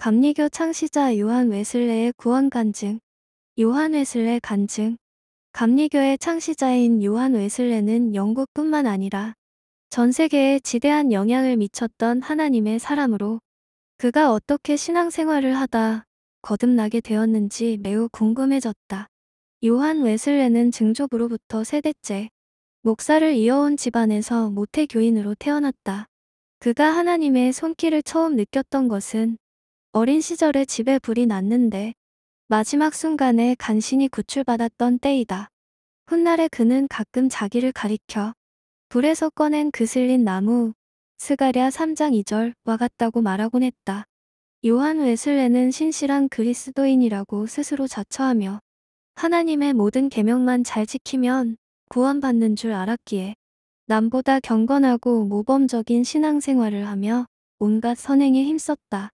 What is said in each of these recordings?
감리교 창시자 요한 웨슬레의 구원 간증 요한 웨슬레 간증 감리교의 창시자인 요한 웨슬레는 영국뿐만 아니라 전 세계에 지대한 영향을 미쳤던 하나님의 사람으로 그가 어떻게 신앙생활을 하다 거듭나게 되었는지 매우 궁금해졌다. 요한 웨슬레는 증조부로부터 세대째 목사를 이어온 집안에서 모태교인으로 태어났다. 그가 하나님의 손길을 처음 느꼈던 것은 어린 시절에 집에 불이 났는데 마지막 순간에 간신히 구출받았던 때이다. 훗날에 그는 가끔 자기를 가리켜 불에서 꺼낸 그슬린 나무 스가랴 3장 2절와 같다고 말하곤 했다. 요한 웨슬레는 신실한 그리스도인이라고 스스로 자처하며 하나님의 모든 계명만 잘 지키면 구원받는 줄 알았기에 남보다 경건하고 모범적인 신앙생활을 하며 온갖 선행에 힘썼다.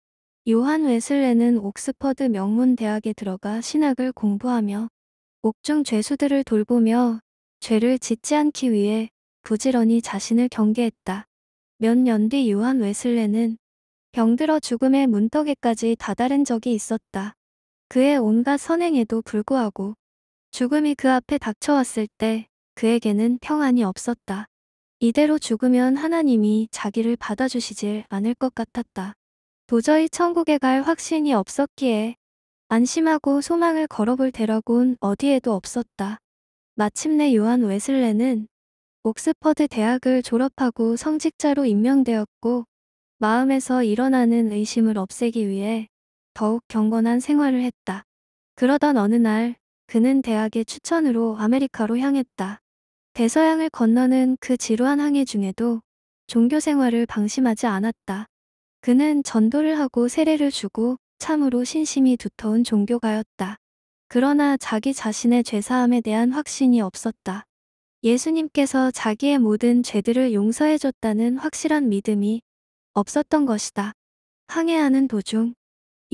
요한 웨슬레는 옥스퍼드 명문 대학에 들어가 신학을 공부하며 옥중 죄수들을 돌보며 죄를 짓지 않기 위해 부지런히 자신을 경계했다. 몇 년 뒤 요한 웨슬레는 병들어 죽음의 문턱에까지 다다른 적이 있었다. 그의 온갖 선행에도 불구하고 죽음이 그 앞에 닥쳐왔을 때 그에게는 평안이 없었다. 이대로 죽으면 하나님이 자기를 받아주시질 않을 것 같았다. 도저히 천국에 갈 확신이 없었기에 안심하고 소망을 걸어볼 대라곤 어디에도 없었다. 마침내 요한 웨슬레는 옥스퍼드 대학을 졸업하고 성직자로 임명되었고 마음에서 일어나는 의심을 없애기 위해 더욱 경건한 생활을 했다. 그러던 어느 날 그는 대학의 추천으로 아메리카로 향했다. 대서양을 건너는 그 지루한 항해 중에도 종교 생활을 방심하지 않았다. 그는 전도를 하고 세례를 주고 참으로 신심이 두터운 종교가였다. 그러나 자기 자신의 죄사함에 대한 확신이 없었다. 예수님께서 자기의 모든 죄들을 용서해줬다는 확실한 믿음이 없었던 것이다. 항해하는 도중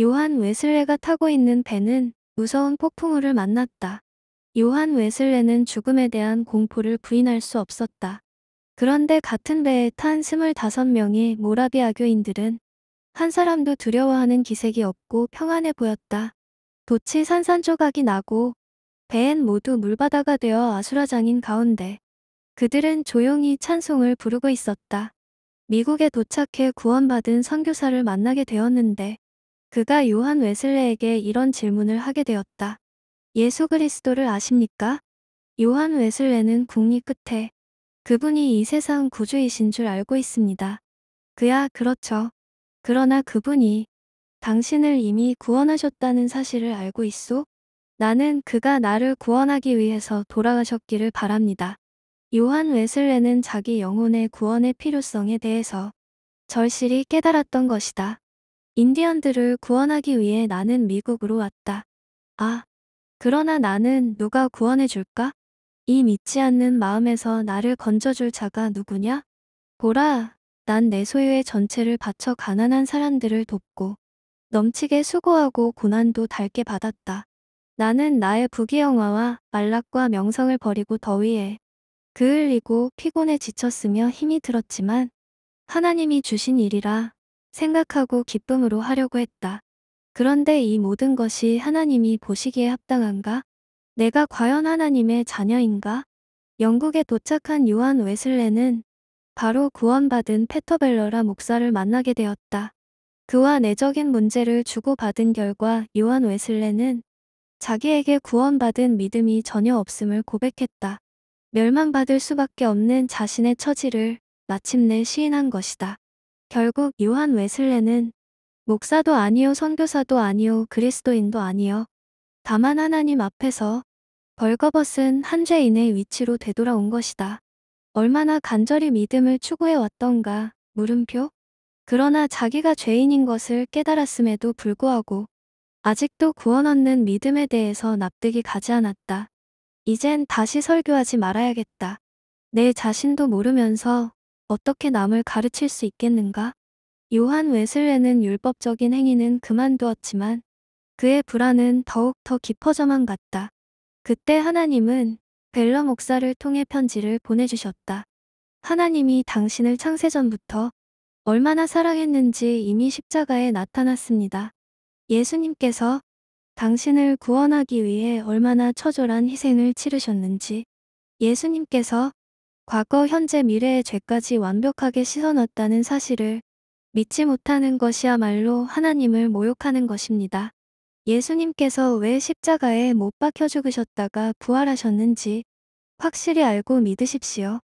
요한 웨슬레가 타고 있는 배는 무서운 폭풍우를 만났다. 요한 웨슬레는 죽음에 대한 공포를 부인할 수 없었다. 그런데 같은 배에 탄 25명의 모라비 아교인들은 한 사람도 두려워하는 기색이 없고 평안해 보였다. 도치 산산조각이 나고 배엔 모두 물바다가 되어 아수라장인 가운데 그들은 조용히 찬송을 부르고 있었다. 미국에 도착해 구원받은 선교사를 만나게 되었는데 그가 요한 웨슬레에게 이런 질문을 하게 되었다. 예수 그리스도를 아십니까? 요한 웨슬레는 국리 끝에 그분이 이 세상 구주이신 줄 알고 있습니다. 그야 그렇죠. 그러나 그분이 당신을 이미 구원하셨다는 사실을 알고 있소? 나는 그가 나를 구원하기 위해서 돌아가셨기를 바랍니다. 요한 웨슬레는 자기 영혼의 구원의 필요성에 대해서 절실히 깨달았던 것이다. 인디언들을 구원하기 위해 나는 미국으로 왔다. 아, 그러나 나는 누가 구원해줄까? 이 믿지 않는 마음에서 나를 건져줄 자가 누구냐? 보라, 난 내 소유의 전체를 바쳐 가난한 사람들을 돕고 넘치게 수고하고 고난도 달게 받았다. 나는 나의 부귀영화와 안락과 명성을 버리고 더위에 그을리고 피곤에 지쳤으며 힘이 들었지만 하나님이 주신 일이라 생각하고 기쁨으로 하려고 했다. 그런데 이 모든 것이 하나님이 보시기에 합당한가? 내가 과연 하나님의 자녀인가? 영국에 도착한 요한 웨슬레는 바로 구원받은 페터벨러라 목사를 만나게 되었다. 그와 내적인 문제를 주고받은 결과 요한 웨슬레는 자기에게 구원받은 믿음이 전혀 없음을 고백했다. 멸망받을 수밖에 없는 자신의 처지를 마침내 시인한 것이다. 결국 요한 웨슬레는 목사도 아니요 선교사도 아니요 그리스도인도 아니요 다만 하나님 앞에서 벌거벗은 한죄인의 위치로 되돌아온 것이다. 얼마나 간절히 믿음을 추구해왔던가, 물음표? 그러나 자기가 죄인인 것을 깨달았음에도 불구하고 아직도 구원 얻는 믿음에 대해서 납득이 가지 않았다. 이젠 다시 설교하지 말아야겠다. 내 자신도 모르면서 어떻게 남을 가르칠 수 있겠는가? 요한 웨슬레는 율법적인 행위는 그만두었지만 그의 불안은 더욱 더 깊어져만 갔다. 그때 하나님은 벨러 목사를 통해 편지를 보내주셨다. 하나님이 당신을 창세전부터 얼마나 사랑했는지 이미 십자가에 나타났습니다. 예수님께서 당신을 구원하기 위해 얼마나 처절한 희생을 치르셨는지 예수님께서 과거, 현재, 미래의 죄까지 완벽하게 씻어놨다는 사실을 믿지 못하는 것이야말로 하나님을 모욕하는 것입니다. 예수님께서 왜 십자가에 못 박혀 죽으셨다가 부활하셨는지 확실히 알고 믿으십시오.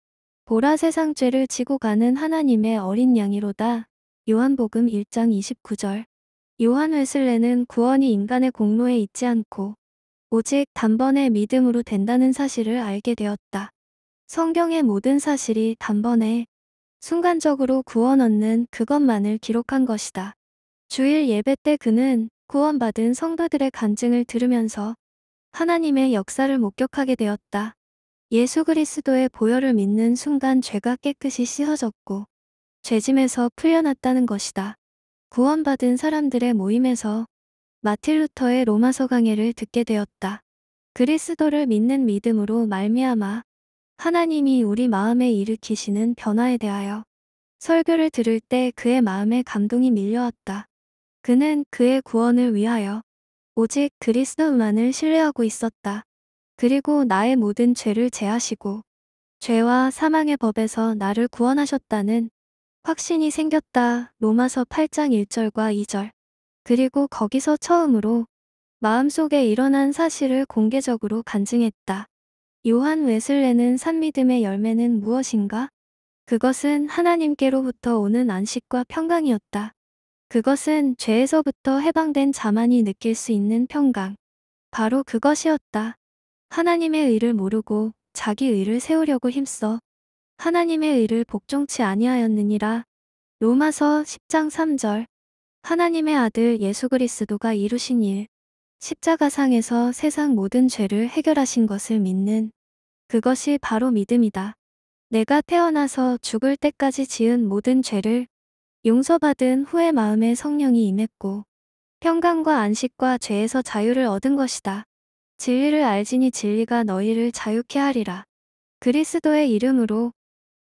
보라 세상 죄를 지고 가는 하나님의 어린 양이로다. 요한복음 1장 29절. 요한 웨슬레는 구원이 인간의 공로에 있지 않고 오직 단번에 믿음으로 된다는 사실을 알게 되었다. 성경의 모든 사실이 단번에 순간적으로 구원 얻는 그것만을 기록한 것이다. 주일 예배 때 그는 구원받은 성도들의 간증을 들으면서 하나님의 역사를 목격하게 되었다. 예수 그리스도의 보혈을 믿는 순간 죄가 깨끗이 씻어졌고 죄짐에서 풀려났다는 것이다. 구원받은 사람들의 모임에서 마틸 루터의 로마서 강해를 듣게 되었다. 그리스도를 믿는 믿음으로 말미암아 하나님이 우리 마음에 일으키시는 변화에 대하여 설교를 들을 때 그의 마음에 감동이 밀려왔다. 그는 그의 구원을 위하여 오직 그리스도만을 신뢰하고 있었다. 그리고 나의 모든 죄를 제하시고 죄와 사망의 법에서 나를 구원하셨다는 확신이 생겼다. 로마서 8장 1절과 2절. 그리고 거기서 처음으로 마음속에 일어난 사실을 공개적으로 간증했다. 요한 웨슬레는 산믿음의 열매는 무엇인가? 그것은 하나님께로부터 오는 안식과 평강이었다. 그것은 죄에서부터 해방된 자만이 느낄 수 있는 평강. 바로 그것이었다. 하나님의 의를 모르고 자기 의를 세우려고 힘써 하나님의 의를 복종치 아니하였느니라. 로마서 10장 3절. 하나님의 아들 예수 그리스도가 이루신 일. 십자가상에서 세상 모든 죄를 해결하신 것을 믿는 그것이 바로 믿음이다. 내가 태어나서 죽을 때까지 지은 모든 죄를 용서받은 후에 마음에 성령이 임했고 평강과 안식과 죄에서 자유를 얻은 것이다. 진리를 알지니 진리가 너희를 자유케 하리라. 그리스도의 이름으로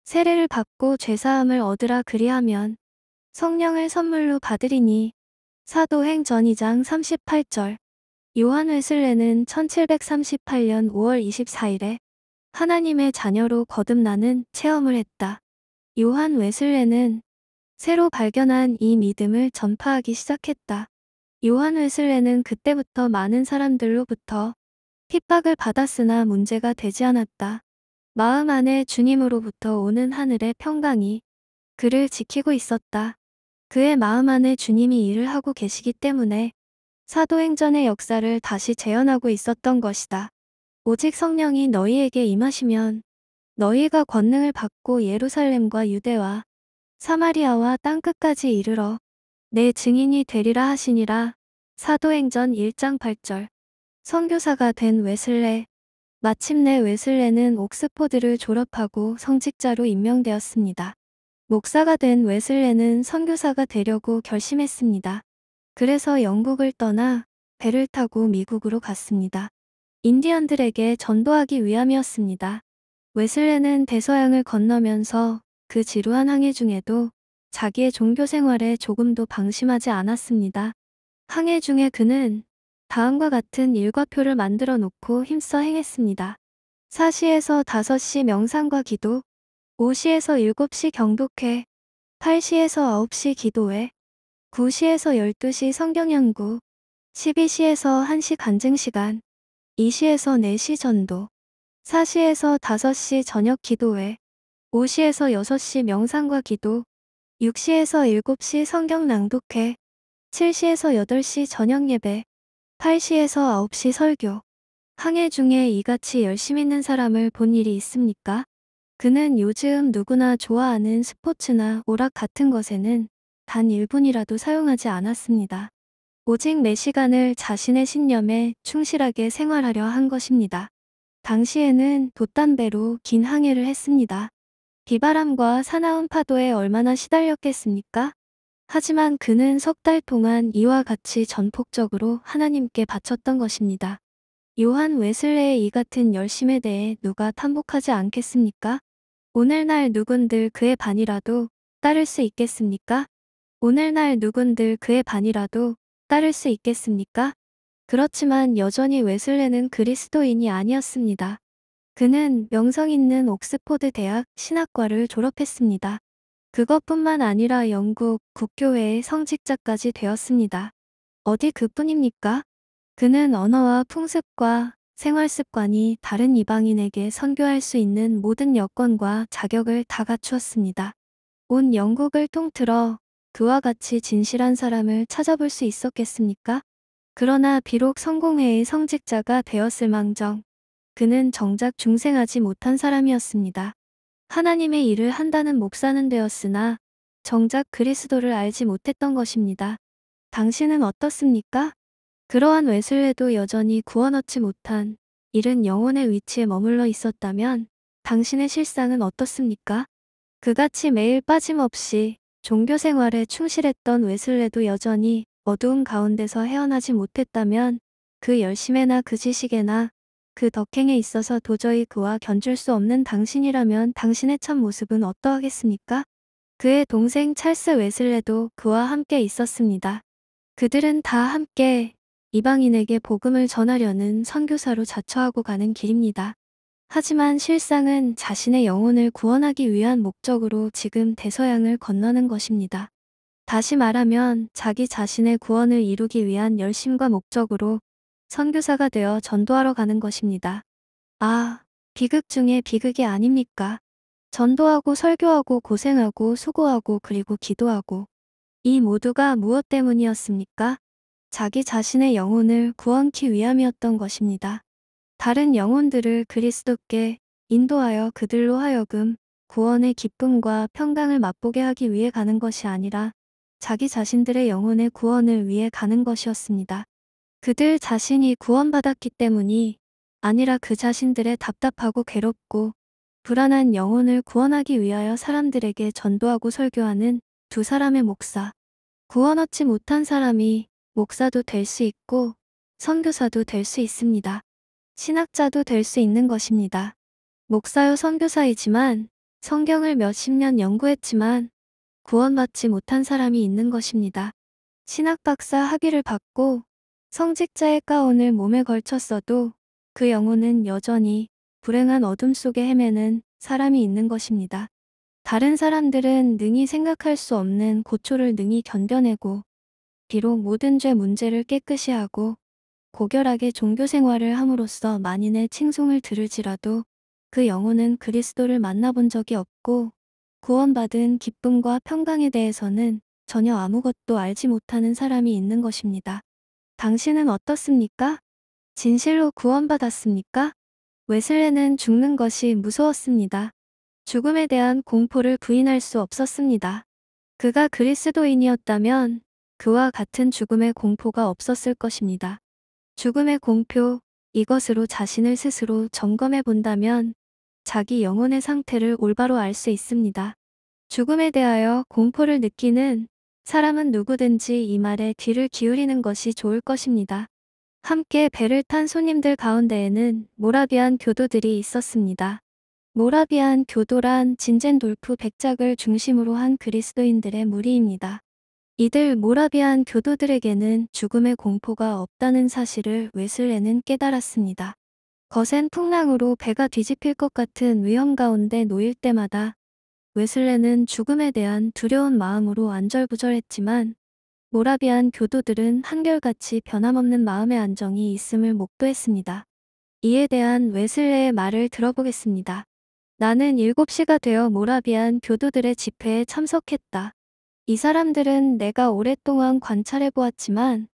세례를 받고 죄사함을 얻으라 그리하면 성령을 선물로 받으리니 사도행 전 2장 38절 요한 웨슬레는 1738년 5월 24일에 하나님의 자녀로 거듭나는 체험을 했다. 요한 웨슬레는 새로 발견한 이 믿음을 전파하기 시작했다. 요한 웨슬레는 그때부터 많은 사람들로부터 핍박을 받았으나 문제가 되지 않았다. 마음 안에 주님으로부터 오는 하늘의 평강이 그를 지키고 있었다. 그의 마음 안에 주님이 일을 하고 계시기 때문에 사도행전의 역사를 다시 재현하고 있었던 것이다. 오직 성령이 너희에게 임하시면 너희가 권능을 받고 예루살렘과 유대와 사마리아와 땅끝까지 이르러 내 증인이 되리라 하시니라. 사도행전 1장 8절. 선교사가 된 웨슬레. 마침내 웨슬레는 옥스포드를 졸업하고 성직자로 임명되었습니다. 목사가 된 웨슬레는 선교사가 되려고 결심했습니다. 그래서 영국을 떠나 배를 타고 미국으로 갔습니다. 인디언들에게 전도하기 위함이었습니다. 웨슬레는 대서양을 건너면서 그 지루한 항해 중에도 자기의 종교 생활에 조금도 방심하지 않았습니다. 항해 중에 그는 다음과 같은 일과표를 만들어 놓고 힘써 행했습니다. 4시에서 5시 명상과 기도, 5시에서 7시 경독회, 8시에서 9시 기도회, 9시에서 12시 성경연구, 12시에서 1시 간증시간, 2시에서 4시 전도, 4시에서 5시 저녁 기도회, 5시에서 6시 명상과 기도, 6시에서 7시 성경 낭독회, 7시에서 8시 저녁 예배, 8시에서 9시 설교. 항해 중에 이같이 열심 있는 사람을 본 일이 있습니까? 그는 요즘 누구나 좋아하는 스포츠나 오락 같은 것에는 단 1분이라도 사용하지 않았습니다. 오직 매 시간을 자신의 신념에 충실하게 생활하려 한 것입니다. 당시에는 돛담배로 긴 항해를 했습니다. 비바람과 사나운 파도에 얼마나 시달렸겠습니까? 하지만 그는 석 달 동안 이와 같이 전폭적으로 하나님께 바쳤던 것입니다. 요한 웨슬레의 이 같은 열심에 대해 누가 탐복하지 않겠습니까? 오늘날 누군들 그의 반이라도 따를 수 있겠습니까? 오늘날 누군들 그의 반이라도 따를 수 있겠습니까? 그렇지만 여전히 웨슬레는 그리스도인이 아니었습니다. 그는 명성 있는 옥스포드 대학 신학과를 졸업했습니다. 그것뿐만 아니라 영국 국교회의 성직자까지 되었습니다. 어디 그뿐입니까? 그는 언어와 풍습과 생활습관이 다른 이방인에게 선교할 수 있는 모든 여건과 자격을 다 갖추었습니다. 온 영국을 통틀어 그와 같이 진실한 사람을 찾아볼 수 있었겠습니까? 그러나 비록 성공회의 성직자가 되었을 망정 그는 정작 중생하지 못한 사람이었습니다. 하나님의 일을 한다는 목사는 되었으나 정작 그리스도를 알지 못했던 것입니다. 당신은 어떻습니까? 그러한 외술에도 여전히 구원 얻지 못한 이른 영혼의 위치에 머물러 있었다면 당신의 실상은 어떻습니까? 그같이 매일 빠짐없이 종교 생활에 충실했던 외슬레도 여전히 어두운 가운데서 헤어나지 못했다면 그 열심에나 그 지식에나 그 덕행에 있어서 도저히 그와 견줄 수 없는 당신이라면 당신의 참 모습은 어떠하겠습니까? 그의 동생 찰스 웨슬레도 그와 함께 있었습니다. 그들은 다 함께 이방인에게 복음을 전하려는 선교사로 자처하고 가는 길입니다. 하지만 실상은 자신의 영혼을 구원하기 위한 목적으로 지금 대서양을 건너는 것입니다. 다시 말하면 자기 자신의 구원을 이루기 위한 열심과 목적으로 선교사가 되어 전도하러 가는 것입니다. 아, 비극 중에 비극이 아닙니까? 전도하고 설교하고 고생하고 수고하고 그리고 기도하고 이 모두가 무엇 때문이었습니까? 자기 자신의 영혼을 구원키 위함이었던 것입니다. 다른 영혼들을 그리스도께 인도하여 그들로 하여금 구원의 기쁨과 평강을 맛보게 하기 위해 가는 것이 아니라 자기 자신들의 영혼의 구원을 위해 가는 것이었습니다. 그들 자신이 구원받았기 때문이 아니라 그 자신들의 답답하고 괴롭고 불안한 영혼을 구원하기 위하여 사람들에게 전도하고 설교하는 두 사람의 목사. 구원 얻지 못한 사람이 목사도 될 수 있고 선교사도 될 수 있습니다. 신학자도 될 수 있는 것입니다. 목사요 선교사이지만 성경을 몇십 년 연구했지만 구원받지 못한 사람이 있는 것입니다. 신학 박사 학위를 받고 성직자의 가운을 몸에 걸쳤어도 그 영혼은 여전히 불행한 어둠 속에 헤매는 사람이 있는 것입니다. 다른 사람들은 능히 생각할 수 없는 고초를 능히 견뎌내고 비록 모든 죄 문제를 깨끗이 하고 고결하게 종교 생활을 함으로써 만인의 칭송을 들을지라도 그 영혼은 그리스도를 만나본 적이 없고 구원받은 기쁨과 평강에 대해서는 전혀 아무것도 알지 못하는 사람이 있는 것입니다. 당신은 어떻습니까? 진실로 구원받았습니까? 웨슬레는 죽는 것이 무서웠습니다. 죽음에 대한 공포를 부인할 수 없었습니다. 그가 그리스도인이었다면 그와 같은 죽음의 공포가 없었을 것입니다. 죽음의 공표, 이것으로 자신을 스스로 점검해 본다면 자기 영혼의 상태를 올바로 알 수 있습니다. 죽음에 대하여 공포를 느끼는 사람은 누구든지 이 말에 귀를 기울이는 것이 좋을 것입니다. 함께 배를 탄 손님들 가운데에는 모라비안 교도들이 있었습니다. 모라비안 교도란 진젠돌프 백작을 중심으로 한 그리스도인들의 무리입니다. 이들 모라비안 교도들에게는 죽음의 공포가 없다는 사실을 웨슬레는 깨달았습니다. 거센 풍랑으로 배가 뒤집힐 것 같은 위험 가운데 놓일 때마다 웨슬레는 죽음에 대한 두려운 마음으로 안절부절했지만 모라비안 교도들은 한결같이 변함없는 마음의 안정이 있음을 목도했습니다. 이에 대한 웨슬레의 말을 들어보겠습니다. 나는 7시가 되어 모라비안 교도들의 집회에 참석했다. 이 사람들은 내가 오랫동안 관찰해보았지만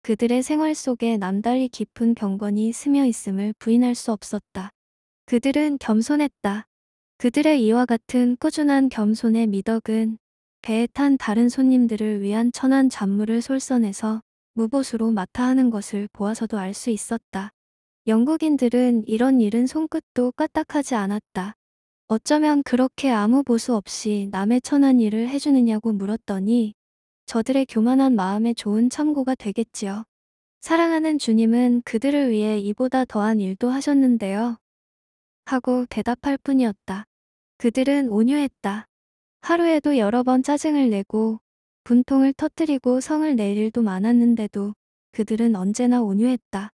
그들의 생활 속에 남달리 깊은 경건이 스며 있음을 부인할 수 없었다. 그들은 겸손했다. 그들의 이와 같은 꾸준한 겸손의 미덕은 배에 탄 다른 손님들을 위한 천한 잔물을 솔선해서 무보수로 맡아 하는 것을 보아서도 알 수 있었다. 영국인들은 이런 일은 손끝도 까딱하지 않았다. 어쩌면 그렇게 아무 보수 없이 남의 천한 일을 해주느냐고 물었더니 저들의 교만한 마음에 좋은 참고가 되겠지요. 사랑하는 주님은 그들을 위해 이보다 더한 일도 하셨는데요. 하고 대답할 뿐이었다. 그들은 온유했다. 하루에도 여러 번 짜증을 내고 분통을 터뜨리고 성을 낼 일도 많았는데도 그들은 언제나 온유했다.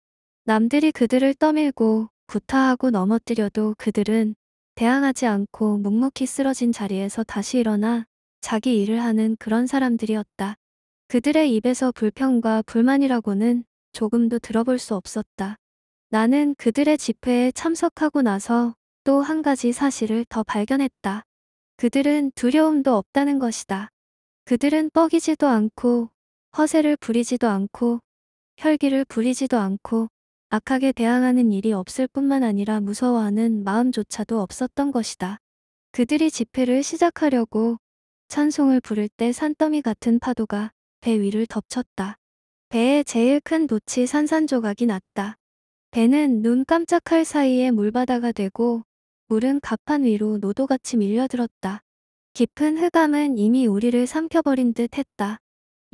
남들이 그들을 떠밀고 구타하고 넘어뜨려도 그들은 대항하지 않고 묵묵히 쓰러진 자리에서 다시 일어나 자기 일을 하는 그런 사람들이었다. 그들의 입에서 불평과 불만이라고는 조금도 들어볼 수 없었다. 나는 그들의 집회에 참석하고 나서 또한 가지 사실을 더 발견했다. 그들은 두려움도 없다는 것이다. 그들은 뻐기지도 않고 허세를 부리지도 않고 혈기를 부리지도 않고 악하게 대항하는 일이 없을 뿐만 아니라 무서워하는 마음조차도 없었던 것이다. 그들이 집회를 시작하려고 찬송을 부를 때 산더미 같은 파도가 배 위를 덮쳤다. 배에 제일 큰 노치 산산조각이 났다. 배는 눈 깜짝할 사이에 물바다가 되고 물은 갑판 위로 노도같이 밀려들었다. 깊은 흑암은 이미 우리를 삼켜버린 듯 했다.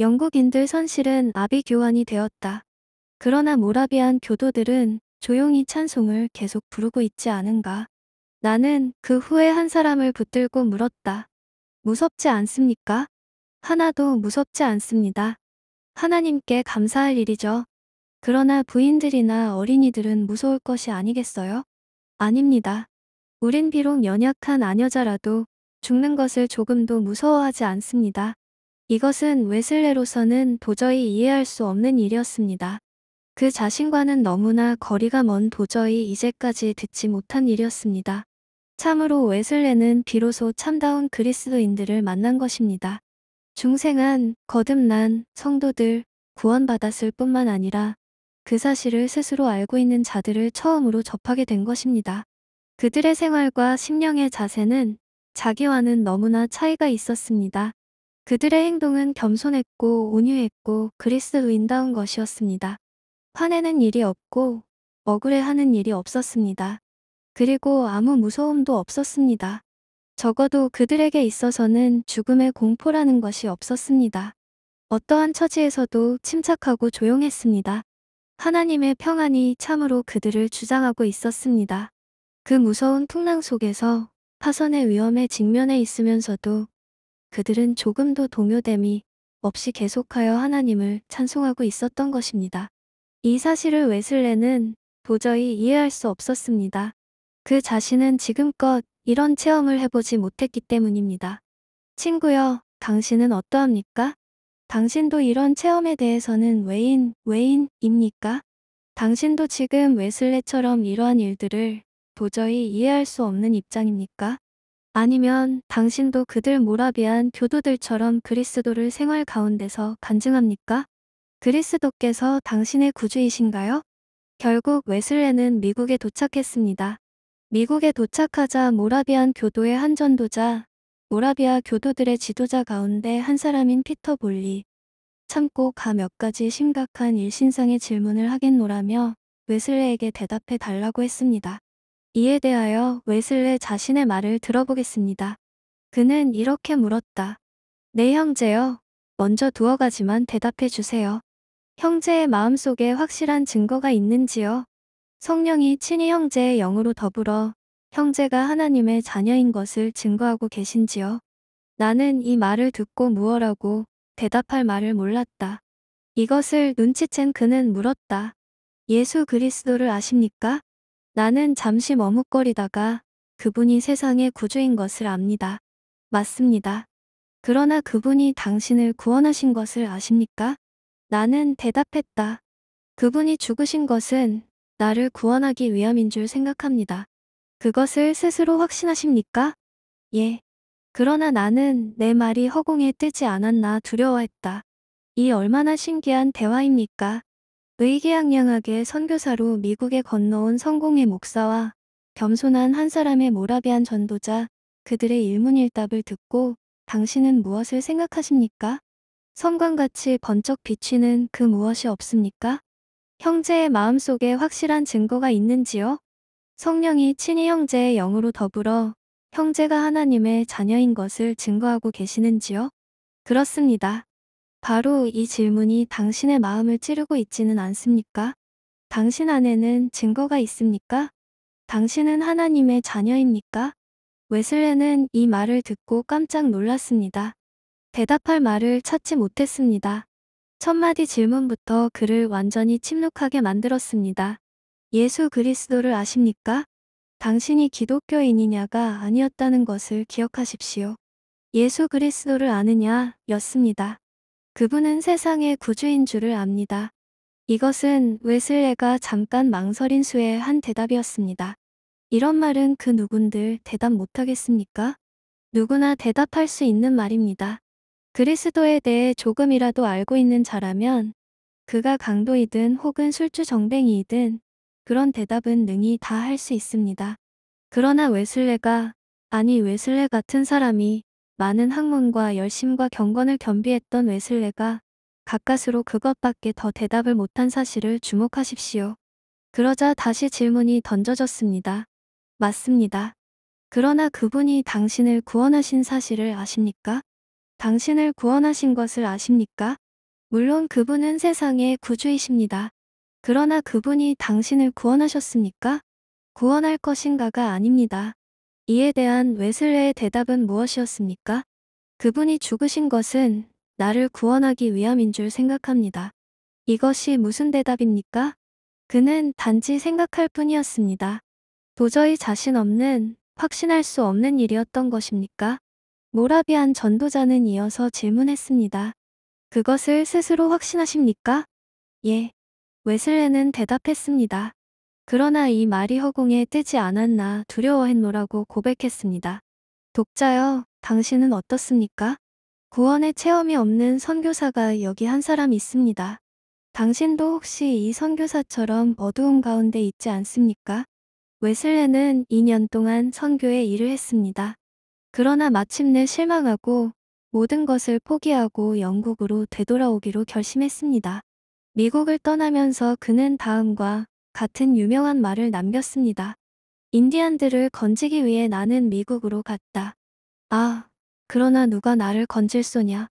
영국인들 선실은 아비교환이 되었다. 그러나 모라비안 교도들은 조용히 찬송을 계속 부르고 있지 않은가. 나는 그 후에 한 사람을 붙들고 물었다. 무섭지 않습니까? 하나도 무섭지 않습니다. 하나님께 감사할 일이죠. 그러나 부인들이나 어린이들은 무서울 것이 아니겠어요? 아닙니다. 우린 비록 연약한 아녀자라도 죽는 것을 조금도 무서워하지 않습니다. 이것은 웨슬레로서는 도저히 이해할 수 없는 일이었습니다. 그 자신과는 너무나 거리가 먼 도저히 이제까지 듣지 못한 일이었습니다. 참으로 웨슬레는 비로소 참다운 그리스도인들을 만난 것입니다. 중생한, 거듭난, 성도들, 구원받았을 뿐만 아니라 그 사실을 스스로 알고 있는 자들을 처음으로 접하게 된 것입니다. 그들의 생활과 심령의 자세는 자기와는 너무나 차이가 있었습니다. 그들의 행동은 겸손했고 온유했고 그리스도인다운 것이었습니다. 화내는 일이 없고 억울해하는 일이 없었습니다. 그리고 아무 무서움도 없었습니다. 적어도 그들에게 있어서는 죽음의 공포라는 것이 없었습니다. 어떠한 처지에서도 침착하고 조용했습니다. 하나님의 평안이 참으로 그들을 주장하고 있었습니다. 그 무서운 풍랑 속에서 파선의 위험에 직면해 있으면서도 그들은 조금도 동요됨이 없이 계속하여 하나님을 찬송하고 있었던 것입니다. 이 사실을 웨슬레는 도저히 이해할 수 없었습니다. 그 자신은 지금껏 이런 체험을 해보지 못했기 때문입니다. 친구여, 당신은 어떠합니까? 당신도 이런 체험에 대해서는 왜인, 왜인입니까? 당신도 지금 웨슬레처럼 이러한 일들을 도저히 이해할 수 없는 입장입니까? 아니면 당신도 그들 모라비안 교도들처럼 그리스도를 생활 가운데서 간증합니까? 그리스도께서 당신의 구주이신가요? 결국 웨슬레는 미국에 도착했습니다. 미국에 도착하자 모라비안 교도의 한 전도자, 모라비아 교도들의 지도자 가운데 한 사람인 피터 볼리. 참고 가 몇 가지 심각한 일신상의 질문을 하겠노라며 웨슬레에게 대답해 달라고 했습니다. 이에 대하여 웨슬레 자신의 말을 들어보겠습니다. 그는 이렇게 물었다. 네 형제여, 먼저 두어 가지만 대답해 주세요. 형제의 마음속에 확실한 증거가 있는지요? 성령이 친히 형제의 영으로 더불어 형제가 하나님의 자녀인 것을 증거하고 계신지요? 나는 이 말을 듣고 무엇라고 대답할 말을 몰랐다. 이것을 눈치챈 그는 물었다. 예수 그리스도를 아십니까? 나는 잠시 머뭇거리다가 그분이 세상의 구주인 것을 압니다. 맞습니다. 그러나 그분이 당신을 구원하신 것을 아십니까? 나는 대답했다. 그분이 죽으신 것은 나를 구원하기 위함인 줄 생각합니다. 그것을 스스로 확신하십니까? 예. 그러나 나는 내 말이 허공에 뜨지 않았나 두려워했다. 이 얼마나 신기한 대화입니까? 의기양양하게 선교사로 미국에 건너온 성공의 목사와 겸손한 한 사람의 모라비안 전도자 그들의 일문일답을 듣고 당신은 무엇을 생각하십니까? 성광같이 번쩍 비치는 그 무엇이 없습니까? 형제의 마음속에 확실한 증거가 있는지요? 성령이 친히 형제의 영으로 더불어 형제가 하나님의 자녀인 것을 증거하고 계시는지요? 그렇습니다. 바로 이 질문이 당신의 마음을 찌르고 있지는 않습니까? 당신 안에는 증거가 있습니까? 당신은 하나님의 자녀입니까? 웨슬레는 이 말을 듣고 깜짝 놀랐습니다. 대답할 말을 찾지 못했습니다. 첫마디 질문부터 그를 완전히 침묵하게 만들었습니다. 예수 그리스도를 아십니까? 당신이 기독교인이냐가 아니었다는 것을 기억하십시오. 예수 그리스도를 아느냐 였습니다. 그분은 세상의 구주인 줄을 압니다. 이것은 웨슬레가 잠깐 망설인 수의 한 대답이었습니다. 이런 말은 그 누군들 대답 못하겠습니까? 누구나 대답할 수 있는 말입니다. 그리스도에 대해 조금이라도 알고 있는 자라면 그가 강도이든 혹은 술주 정뱅이이든 그런 대답은 능히 다 할 수 있습니다. 그러나 웨슬레가 아니 웨슬레 같은 사람이 많은 학문과 열심과 경건을 겸비했던 웨슬레가 가까스로 그것밖에 더 대답을 못한 사실을 주목하십시오. 그러자 다시 질문이 던져졌습니다. 맞습니다. 그러나 그분이 당신을 구원하신 사실을 아십니까? 당신을 구원하신 것을 아십니까? 물론 그분은 세상의 구주이십니다. 그러나 그분이 당신을 구원하셨습니까? 구원할 것인가가 아닙니다. 이에 대한 웨슬레의 대답은 무엇이었습니까? 그분이 죽으신 것은 나를 구원하기 위함인 줄 생각합니다. 이것이 무슨 대답입니까? 그는 단지 생각할 뿐이었습니다. 도저히 자신 없는, 확신할 수 없는 일이었던 것입니까? 모라비안 전도자는 이어서 질문했습니다. 그것을 스스로 확신하십니까? 예. 웨슬레는 대답했습니다. 그러나 이 말이 허공에 뜨지 않았나 두려워했노라고 고백했습니다. 독자여, 당신은 어떻습니까? 구원의 체험이 없는 선교사가 여기 한 사람 있습니다. 당신도 혹시 이 선교사처럼 어두운 가운데 있지 않습니까? 웨슬레는 2년 동안 선교에 일을 했습니다. 그러나 마침내 실망하고 모든 것을 포기하고 영국으로 되돌아오기로 결심했습니다. 미국을 떠나면서 그는 다음과 같은 유명한 말을 남겼습니다. 인디안들을 건지기 위해 나는 미국으로 갔다. 아, 그러나 누가 나를 건질 소냐?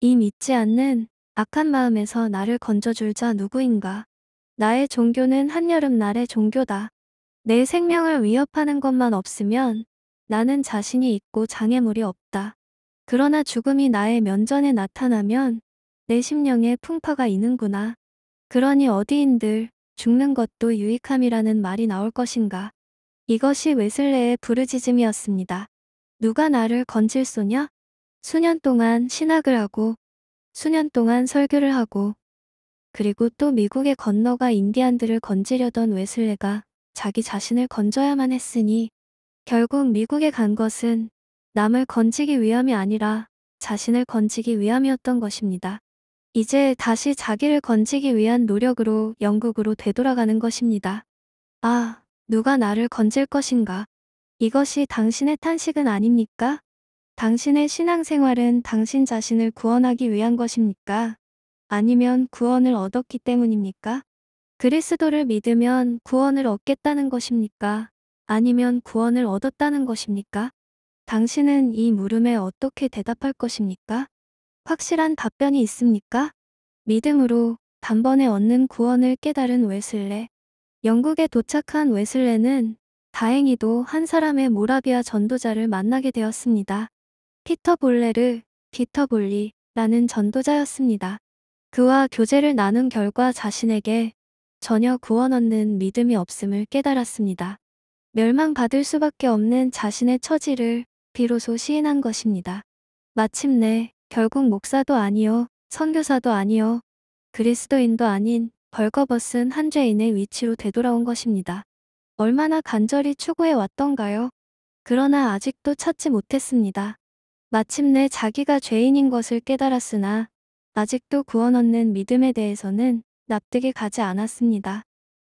이 믿지 않는 악한 마음에서 나를 건져줄 자 누구인가? 나의 종교는 한여름날의 종교다. 내 생명을 위협하는 것만 없으면 나는 자신이 있고 장애물이 없다. 그러나 죽음이 나의 면전에 나타나면 내 심령에 풍파가 있는구나. 그러니 어디인들 죽는 것도 유익함이라는 말이 나올 것인가. 이것이 웨슬레의 부르짖음이었습니다. 누가 나를 건질 소냐? 수년 동안 신학을 하고 수년 동안 설교를 하고 그리고 또 미국에 건너가 인디안들을 건지려던 웨슬레가 자기 자신을 건져야만 했으니 결국 미국에 간 것은 남을 건지기 위함이 아니라 자신을 건지기 위함이었던 것입니다. 이제 다시 자기를 건지기 위한 노력으로 영국으로 되돌아가는 것입니다. 아, 누가 나를 건질 것인가? 이것이 당신의 탄식은 아닙니까? 당신의 신앙생활은 당신 자신을 구원하기 위한 것입니까? 아니면 구원을 얻었기 때문입니까? 그리스도를 믿으면 구원을 얻겠다는 것입니까? 아니면 구원을 얻었다는 것입니까? 당신은 이 물음에 어떻게 대답할 것입니까? 확실한 답변이 있습니까? 믿음으로 단번에 얻는 구원을 깨달은 웨슬레. 영국에 도착한 웨슬레는 다행히도 한 사람의 모라비아 전도자를 만나게 되었습니다. 피터 볼레르, 피터 볼리라는 전도자였습니다. 그와 교제를 나눈 결과 자신에게 전혀 구원 얻는 믿음이 없음을 깨달았습니다. 멸망받을 수밖에 없는 자신의 처지를 비로소 시인한 것입니다. 마침내 결국 목사도 아니요, 선교사도 아니요, 그리스도인도 아닌 벌거벗은 한 죄인의 위치로 되돌아온 것입니다. 얼마나 간절히 추구해 왔던가요? 그러나 아직도 찾지 못했습니다. 마침내 자기가 죄인인 것을 깨달았으나 아직도 구원 얻는 믿음에 대해서는 납득이 가지 않았습니다.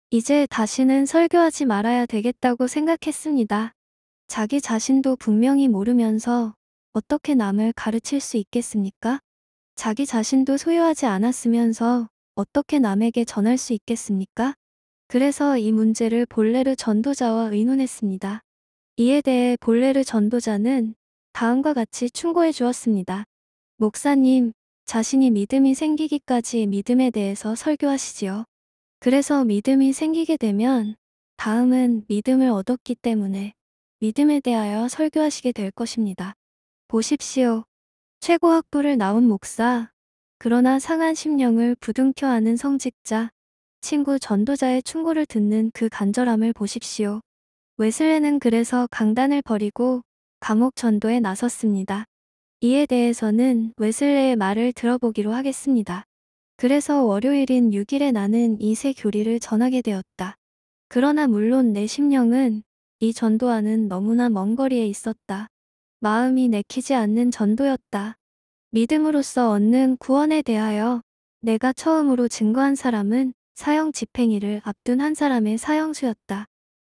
이제 다시는 설교하지 말아야 되겠다고 생각했습니다. 자기 자신도 분명히 모르면서 어떻게 남을 가르칠 수 있겠습니까? 자기 자신도 소유하지 않았으면서 어떻게 남에게 전할 수 있겠습니까? 그래서 이 문제를 볼레르 전도자와 의논했습니다. 이에 대해 볼레르 전도자는 다음과 같이 충고해 주었습니다. 목사님, 자신이 믿음이 생기기까지 믿음에 대해서 설교하시지요. 그래서 믿음이 생기게 되면 다음은 믿음을 얻었기 때문에 믿음에 대하여 설교하시게 될 것입니다. 보십시오. 최고 학부를 나온 목사, 그러나 상한 심령을 부둥켜 안은 성직자, 친구 전도자의 충고를 듣는 그 간절함을 보십시오. 웨슬레는 그래서 강단을 버리고 감옥 전도에 나섰습니다. 이에 대해서는 웨슬레의 말을 들어보기로 하겠습니다. 그래서 월요일인 6일에 나는 이세 교리를 전하게 되었다. 그러나 물론 내 심령은 이 전도와는 너무나 먼 거리에 있었다. 마음이 내키지 않는 전도였다. 믿음으로써 얻는 구원에 대하여 내가 처음으로 증거한 사람은 사형 집행일을 앞둔 한 사람의 사형수였다.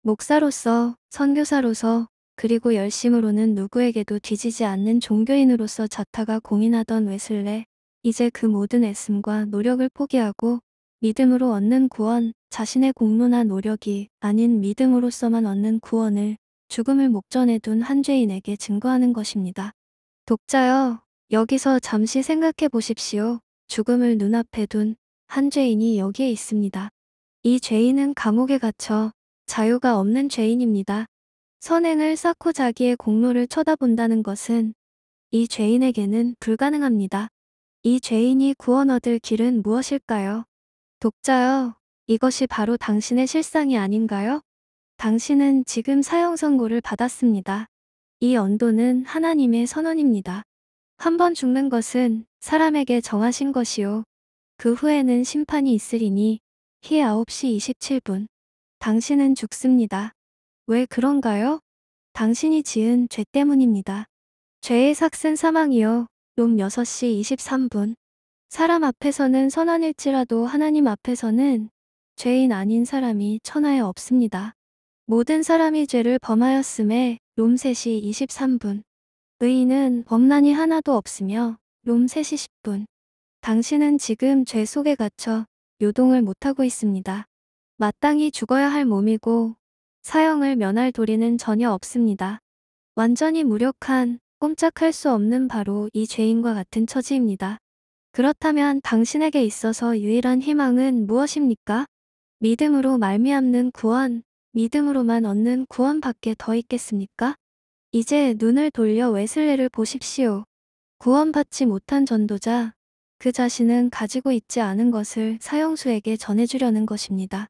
목사로서, 선교사로서, 그리고 열심으로는 누구에게도 뒤지지 않는 종교인으로서 자타가 공인하던 웨슬레, 이제 그 모든 애씀과 노력을 포기하고 믿음으로 얻는 구원, 자신의 공론한 노력이 아닌 믿음으로서만 얻는 구원을 죽음을 목전에 둔 한 죄인에게 증거하는 것입니다. 독자여, 여기서 잠시 생각해 보십시오. 죽음을 눈앞에 둔 한 죄인이 여기에 있습니다. 이 죄인은 감옥에 갇혀 자유가 없는 죄인입니다. 선행을 쌓고 자기의 공로를 쳐다본다는 것은 이 죄인에게는 불가능합니다. 이 죄인이 구원 얻을 길은 무엇일까요? 독자여, 이것이 바로 당신의 실상이 아닌가요? 당신은 지금 사형 선고를 받았습니다. 이 언도는 하나님의 선언입니다. 한 번 죽는 것은 사람에게 정하신 것이요. 그 후에는 심판이 있으리니 히 9시 27분. 당신은 죽습니다. 왜 그런가요? 당신이 지은 죄 때문입니다. 죄의 삭슨 사망이요. 롬 6시 23분. 사람 앞에서는 선언일지라도 하나님 앞에서는 죄인 아닌 사람이 천하에 없습니다. 모든 사람이 죄를 범하였음에 롬셋이 23분. 의인은 범난이 하나도 없으며 롬셋이 10분. 당신은 지금 죄 속에 갇혀 요동을 못하고 있습니다. 마땅히 죽어야 할 몸이고 사형을 면할 도리는 전혀 없습니다. 완전히 무력한 꼼짝할 수 없는 바로 이 죄인과 같은 처지입니다. 그렇다면 당신에게 있어서 유일한 희망은 무엇입니까? 믿음으로 말미암는 구원, 믿음으로만 얻는 구원밖에 더 있겠습니까? 이제 눈을 돌려 웨슬레를 보십시오. 구원받지 못한 전도자, 그 자신은 가지고 있지 않은 것을 사형수에게 전해주려는 것입니다.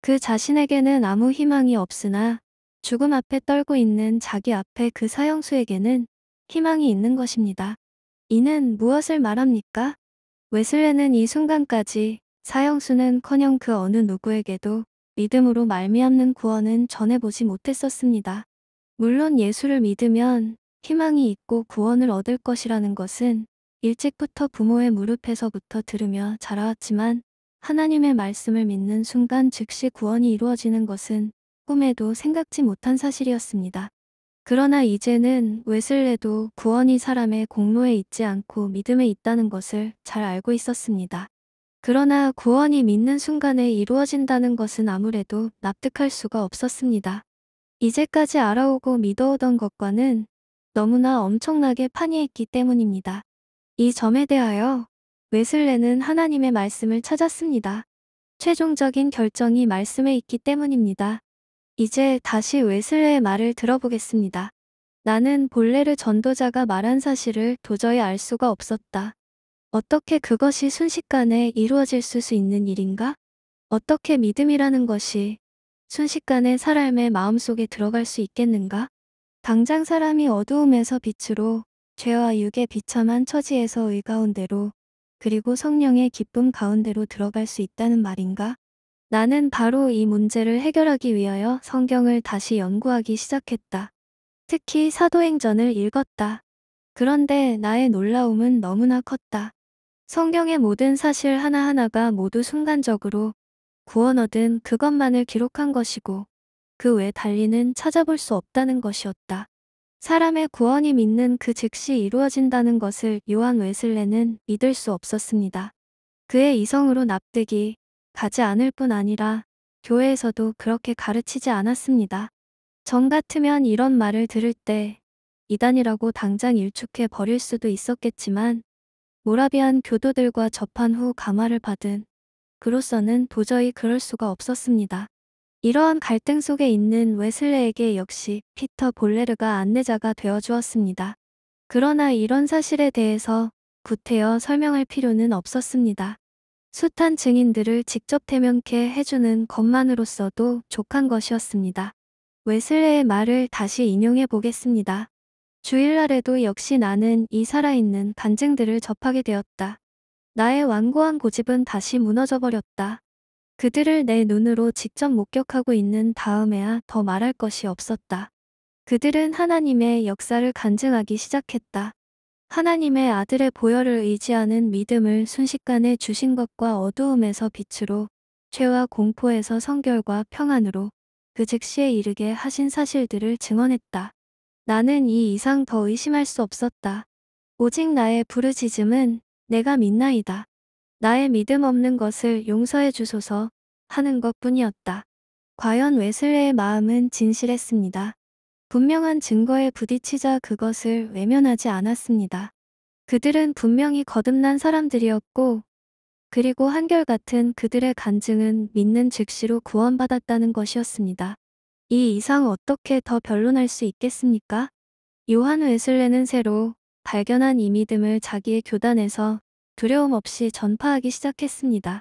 그 자신에게는 아무 희망이 없으나 죽음 앞에 떨고 있는 자기 앞에 그 사형수에게는 희망이 있는 것입니다. 이는 무엇을 말합니까? 웨슬레는 이 순간까지 사형수는커녕 그 어느 누구에게도 믿음으로 말미암는 구원은 전해보지 못했었습니다. 물론 예수를 믿으면 희망이 있고 구원을 얻을 것이라는 것은 일찍부터 부모의 무릎에서부터 들으며 자라왔지만 하나님의 말씀을 믿는 순간 즉시 구원이 이루어지는 것은 꿈에도 생각지 못한 사실이었습니다. 그러나 이제는 웨슬레도 구원이 사람의 공로에 있지 않고 믿음에 있다는 것을 잘 알고 있었습니다. 그러나 구원이 믿는 순간에 이루어진다는 것은 아무래도 납득할 수가 없었습니다. 이제까지 알아오고 믿어오던 것과는 너무나 엄청나게 판이했기 때문입니다. 이 점에 대하여 웨슬레는 하나님의 말씀을 찾았습니다. 최종적인 결정이 말씀에 있기 때문입니다. 이제 다시 웨슬레의 말을 들어보겠습니다. 나는 본래를 전도자가 말한 사실을 도저히 알 수가 없었다. 어떻게 그것이 순식간에 이루어질 수 있는 일인가? 어떻게 믿음이라는 것이 순식간에 사람의 마음속에 들어갈 수 있겠는가? 당장 사람이 어두움에서 빛으로 죄와 육의 비참한 처지에서 의 가운데로 그리고 성령의 기쁨 가운데로 들어갈 수 있다는 말인가? 나는 바로 이 문제를 해결하기 위하여 성경을 다시 연구하기 시작했다. 특히 사도행전을 읽었다. 그런데 나의 놀라움은 너무나 컸다. 성경의 모든 사실 하나하나가 모두 순간적으로 구원 얻은 그것만을 기록한 것이고 그 외 달리는 찾아볼 수 없다는 것이었다. 사람의 구원이 믿는 그 즉시 이루어진다는 것을 요한 웨슬레는 믿을 수 없었습니다. 그의 이성으로 납득이 가지 않을 뿐 아니라 교회에서도 그렇게 가르치지 않았습니다. 정 같으면 이런 말을 들을 때 이단이라고 당장 일축해 버릴 수도 있었겠지만 모라비안 교도들과 접한 후 감화를 받은 그로서는 도저히 그럴 수가 없었습니다. 이러한 갈등 속에 있는 웨슬레에게 역시 피터 볼레르가 안내자가 되어 주었습니다. 그러나 이런 사실에 대해서 구태여 설명할 필요는 없었습니다. 숱한 증인들을 직접 대명케 해주는 것만으로서도 족한 것이었습니다. 웨슬레의 말을 다시 인용해 보겠습니다. 주일날에도 역시 나는 이 살아있는 간증들을 접하게 되었다. 나의 완고한 고집은 다시 무너져버렸다. 그들을 내 눈으로 직접 목격하고 있는 다음에야 더 말할 것이 없었다. 그들은 하나님의 역사를 간증하기 시작했다. 하나님의 아들의 보혈을 의지하는 믿음을 순식간에 주신 것과 어두움에서 빛으로, 죄와 공포에서 성결과 평안으로, 그 즉시에 이르게 하신 사실들을 증언했다. 나는 이 이상 더 의심할 수 없었다. 오직 나의 부르짖음은 내가 믿나이다. 나의 믿음 없는 것을 용서해 주소서 하는 것뿐이었다. 과연 웨슬레의 마음은 진실했습니다. 분명한 증거에 부딪히자 그것을 외면하지 않았습니다. 그들은 분명히 거듭난 사람들이었고 그리고 한결같은 그들의 간증은 믿는 즉시로 구원받았다는 것이었습니다. 이 이상 어떻게 더 변론할 수 있겠습니까? 요한 웨슬레는 새로 발견한 이 믿음을 자기의 교단에서 두려움 없이 전파하기 시작했습니다.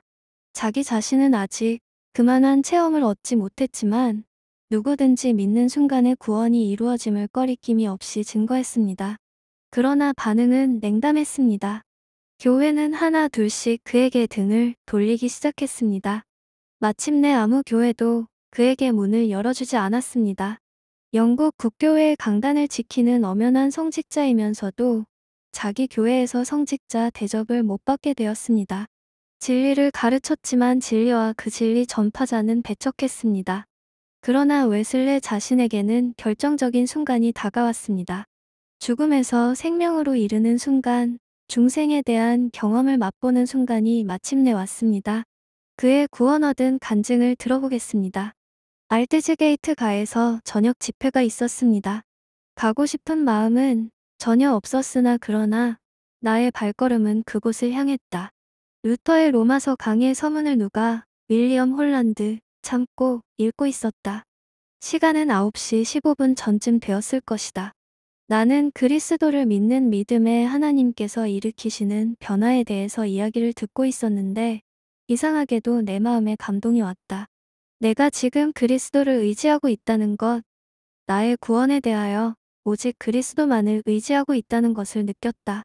자기 자신은 아직 그만한 체험을 얻지 못했지만 누구든지 믿는 순간에 구원이 이루어짐을 꺼리낌이 없이 증거했습니다. 그러나 반응은 냉담했습니다. 교회는 하나 둘씩 그에게 등을 돌리기 시작했습니다. 마침내 아무 교회도 그에게 문을 열어주지 않았습니다. 영국 국교회의 강단을 지키는 엄연한 성직자이면서도 자기 교회에서 성직자 대접을 못 받게 되었습니다. 진리를 가르쳤지만 진리와 그 진리 전파자는 배척했습니다. 그러나 웨슬레 자신에게는 결정적인 순간이 다가왔습니다. 죽음에서 생명으로 이르는 순간, 중생에 대한 경험을 맛보는 순간이 마침내 왔습니다. 그의 구원 얻은 간증을 들어보겠습니다. 알트즈게이트 가에서 저녁 집회가 있었습니다. 가고 싶은 마음은 전혀 없었으나 그러나 나의 발걸음은 그곳을 향했다. 루터의 로마서 강의 서문을 누가 윌리엄 홀란드 참고 읽고 있었다. 시간은 9시 15분 전쯤 되었을 것이다. 나는 그리스도를 믿는 믿음에 하나님께서 일으키시는 변화에 대해서 이야기를 듣고 있었는데 이상하게도 내 마음에 감동이 왔다. 내가 지금 그리스도를 의지하고 있다는 것, 나의 구원에 대하여 오직 그리스도만을 의지하고 있다는 것을 느꼈다.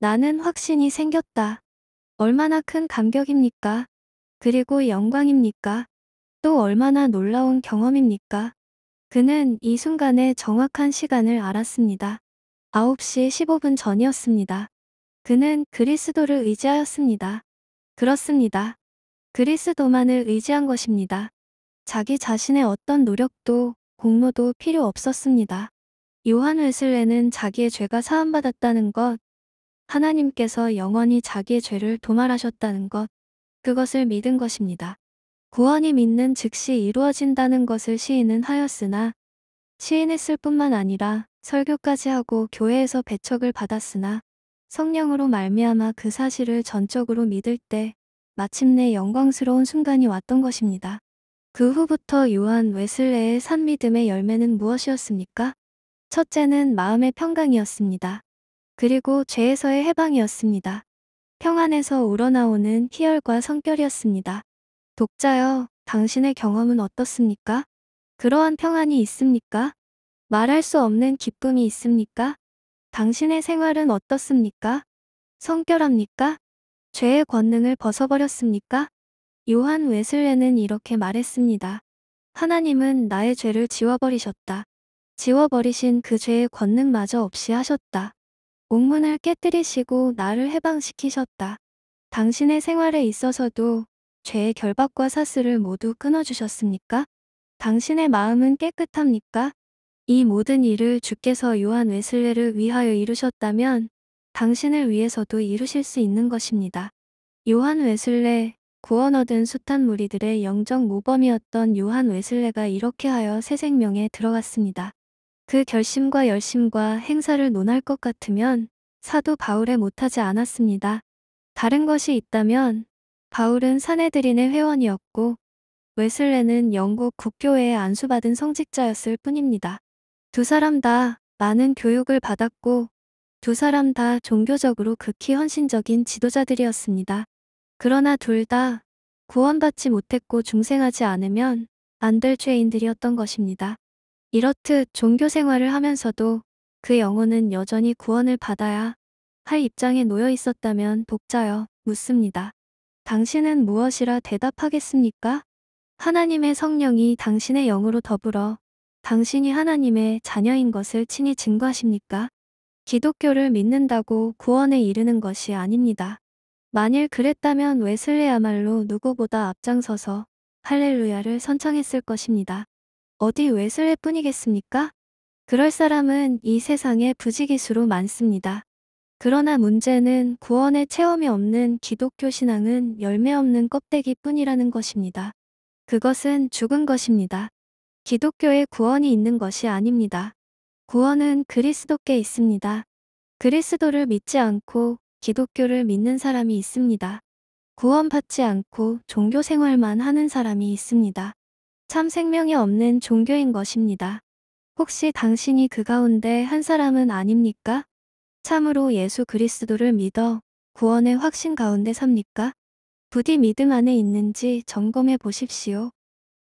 나는 확신이 생겼다. 얼마나 큰 감격입니까? 그리고 영광입니까? 또 얼마나 놀라운 경험입니까? 그는 이 순간에 정확한 시간을 알았습니다. 9시 15분 전이었습니다. 그는 그리스도를 의지하였습니다. 그렇습니다. 그리스도만을 의지한 것입니다. 자기 자신의 어떤 노력도 공로도 필요 없었습니다. 요한 웨슬레는 자기의 죄가 사함받았다는 것, 하나님께서 영원히 자기의 죄를 도말하셨다는 것, 그것을 믿은 것입니다. 구원이 믿는 즉시 이루어진다는 것을 시인은 하였으나 시인했을 뿐만 아니라 설교까지 하고 교회에서 배척을 받았으나 성령으로 말미암아 그 사실을 전적으로 믿을 때 마침내 영광스러운 순간이 왔던 것입니다. 그 후부터 요한 웨슬레의 산 믿음의 열매는 무엇이었습니까? 첫째는 마음의 평강이었습니다. 그리고 죄에서의 해방이었습니다. 평안에서 우러나오는 희열과 성결이었습니다. 독자여, 당신의 경험은 어떻습니까? 그러한 평안이 있습니까? 말할 수 없는 기쁨이 있습니까? 당신의 생활은 어떻습니까? 성결합니까? 죄의 권능을 벗어버렸습니까? 요한 웨슬레는 이렇게 말했습니다. 하나님은 나의 죄를 지워버리셨다. 지워버리신 그 죄의 권능마저 없이 하셨다. 옥문을 깨뜨리시고 나를 해방시키셨다. 당신의 생활에 있어서도 죄의 결박과 사슬을 모두 끊어주셨습니까? 당신의 마음은 깨끗합니까? 이 모든 일을 주께서 요한 웨슬레를 위하여 이루셨다면 당신을 위해서도 이루실 수 있는 것입니다. 요한 웨슬레, 구원 얻은 숱한 무리들의 영적 모범이었던 요한 웨슬레가 이렇게 하여 새 생명에 들어갔습니다. 그 결심과 열심과 행사를 논할 것 같으면 사도 바울에 못하지 않았습니다. 다른 것이 있다면 바울은 사내들인의 회원이었고 웨슬레는 영국 국교회에 안수받은 성직자였을 뿐입니다. 두 사람 다 많은 교육을 받았고 두 사람 다 종교적으로 극히 헌신적인 지도자들이었습니다. 그러나 둘 다 구원받지 못했고 중생하지 않으면 안 될 죄인들이었던 것입니다. 이렇듯 종교 생활을 하면서도 그 영혼은 여전히 구원을 받아야 할 입장에 놓여 있었다면 독자여 묻습니다. 당신은 무엇이라 대답하겠습니까? 하나님의 성령이 당신의 영으로 더불어 당신이 하나님의 자녀인 것을 친히 증거하십니까? 기독교를 믿는다고 구원에 이르는 것이 아닙니다. 만일 그랬다면 웨슬레야말로 누구보다 앞장서서 할렐루야를 선창했을 것입니다. 어디 웨슬레뿐이겠습니까? 그럴 사람은 이 세상에 부지기수로 많습니다. 그러나 문제는 구원의 체험이 없는 기독교 신앙은 열매 없는 껍데기 뿐이라는 것입니다. 그것은 죽은 것입니다. 기독교의 구원이 있는 것이 아닙니다. 구원은 그리스도께 있습니다. 그리스도를 믿지 않고 기독교를 믿는 사람이 있습니다. 구원받지 않고 종교 생활만 하는 사람이 있습니다. 참 생명이 없는 종교인 것입니다. 혹시 당신이 그 가운데 한 사람은 아닙니까? 참으로 예수 그리스도를 믿어 구원의 확신 가운데 삽니까? 부디 믿음 안에 있는지 점검해 보십시오.